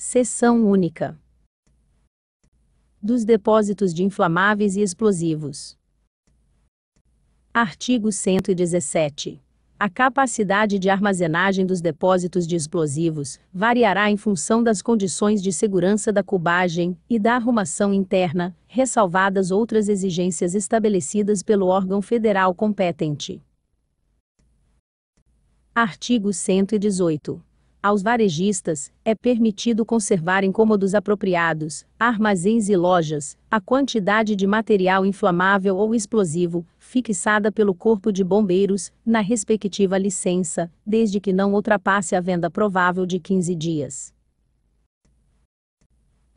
Seção única. Dos depósitos de inflamáveis e explosivos. Artigo 117. A capacidade de armazenagem dos depósitos de explosivos variará em função das condições de segurança da cubagem e da arrumação interna, ressalvadas outras exigências estabelecidas pelo órgão federal competente. Artigo 118 aos varejistas, é permitido conservar em cômodos apropriados, armazéns e lojas, a quantidade de material inflamável ou explosivo, fixada pelo Corpo de Bombeiros, na respectiva licença, desde que não ultrapasse a venda provável de 15 dias.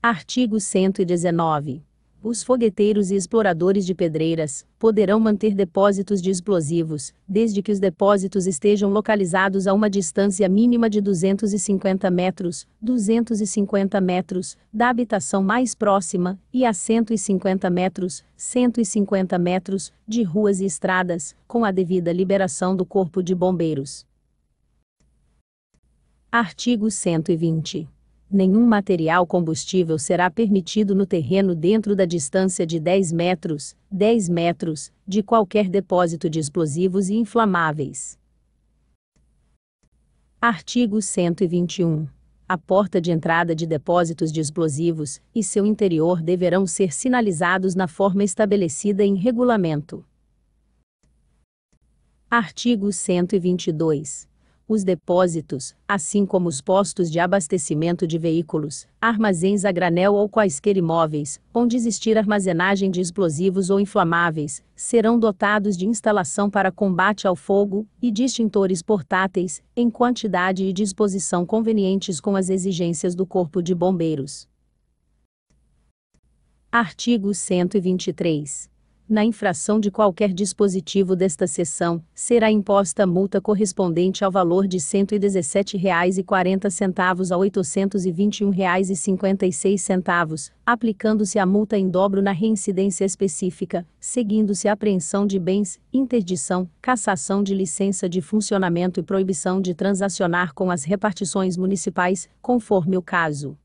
Artigo 119. Os fogueteiros e exploradores de pedreiras poderão manter depósitos de explosivos, desde que os depósitos estejam localizados a uma distância mínima de 250 metros, 250 metros, da habitação mais próxima, e a 150 metros, 150 metros, de ruas e estradas, com a devida liberação do Corpo de Bombeiros. Artigo 120 nenhum material combustível será permitido no terreno dentro da distância de 10 metros, 10 metros, de qualquer depósito de explosivos e inflamáveis. Artigo 121. A porta de entrada de depósitos de explosivos e seu interior deverão ser sinalizados na forma estabelecida em regulamento. Artigo 122 os depósitos, assim como os postos de abastecimento de veículos, armazéns a granel ou quaisquer imóveis, onde existir armazenagem de explosivos ou inflamáveis, serão dotados de instalação para combate ao fogo e distintores extintores portáteis, em quantidade e disposição convenientes com as exigências do Corpo de Bombeiros. Artigo 123 na infração de qualquer dispositivo desta seção, será imposta multa correspondente ao valor de R$ 117,40 a R$ 821,56, aplicando-se a multa em dobro na reincidência específica, seguindo-se a apreensão de bens, interdição, cassação de licença de funcionamento e proibição de transacionar com as repartições municipais, conforme o caso.